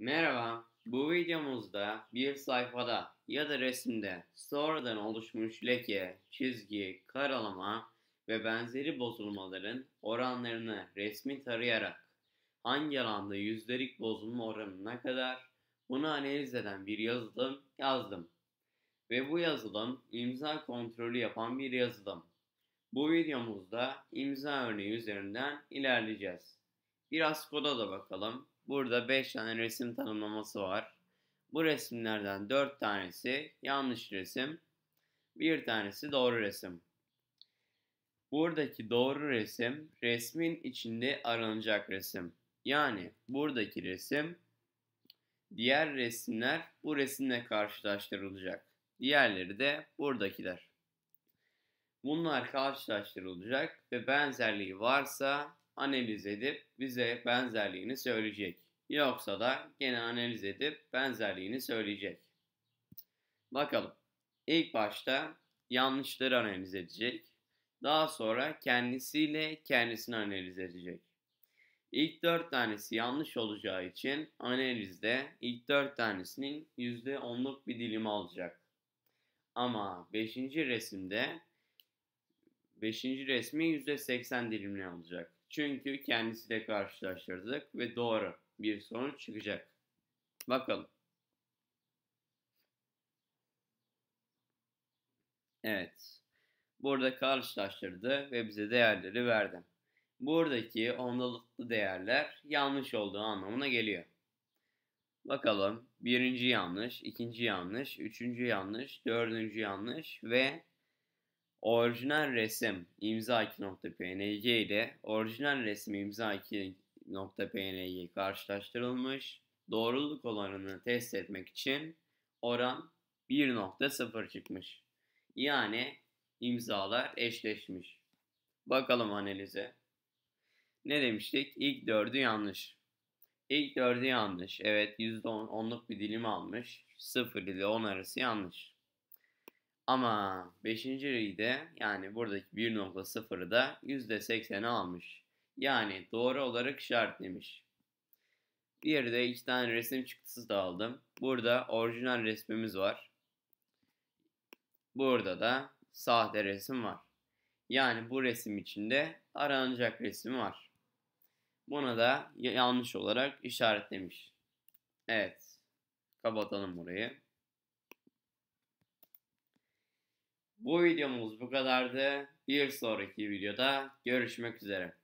Merhaba, bu videomuzda bir sayfada ya da resimde sonradan oluşmuş leke, çizgi, karalama ve benzeri bozulmaların oranlarını resmi tarayarak hangi alanda yüzdelik bozulma oranı ne kadar bunu analiz eden bir yazılım yazdım. Ve bu yazılım imza kontrolü yapan bir yazılım. Bu videomuzda imza örneği üzerinden ilerleyeceğiz. Biraz koda da bakalım. Burada 5 tane resim tanımlaması var. Bu resimlerden 4 tanesi yanlış resim, bir tanesi doğru resim. Buradaki doğru resim resmin içinde aranacak resim. Yani buradaki resim diğer resimler bu resimle karşılaştırılacak. Diğerleri de buradakiler. Bunlar karşılaştırılacak ve benzerliği varsa analiz edip bize benzerliğini söyleyecek. Yoksa da gene analiz edip benzerliğini söyleyecek. Bakalım. İlk başta yanlışları analiz edecek. Daha sonra kendisiyle kendisini analiz edecek. İlk dört tanesi yanlış olacağı için analizde ilk dört tanesinin yüzde onluk bir dilim alacak. Ama beşinci resimde beşinci resmi yüzde seksen dilimle alacak. Çünkü kendisiyle karşılaştırdık ve doğru bir sonuç çıkacak. Bakalım. Evet. Burada karşılaştırdı ve bize değerleri verdi. Buradaki ondalıklı değerler yanlış olduğu anlamına geliyor. Bakalım. Birinci yanlış, ikinci yanlış, üçüncü yanlış, dördüncü yanlış ve Orijinal resim imza2.png ile orijinal resim imza2.png'yi karşılaştırılmış. Doğruluk oranını test etmek için oran 1.0 çıkmış. Yani imzalar eşleşmiş. Bakalım analize. Ne demiştik? İlk dördü yanlış. İlk dördü yanlış. Evet %10'luk bir dilim almış. 0 ile 10 arası yanlış. Ama 5. de yani buradaki 1.0'ı da %80'e almış. Yani doğru olarak işaretlemiş. Diğeri de iki tane resim çıktısı da aldım. Burada orijinal resmimiz var. Burada da sahte resim var. Yani bu resim içinde aranacak resim var. Buna da yanlış olarak işaretlemiş. Evet. Kapatalım burayı. Bu videomuz bu kadardı. Bir sonraki videoda görüşmek üzere.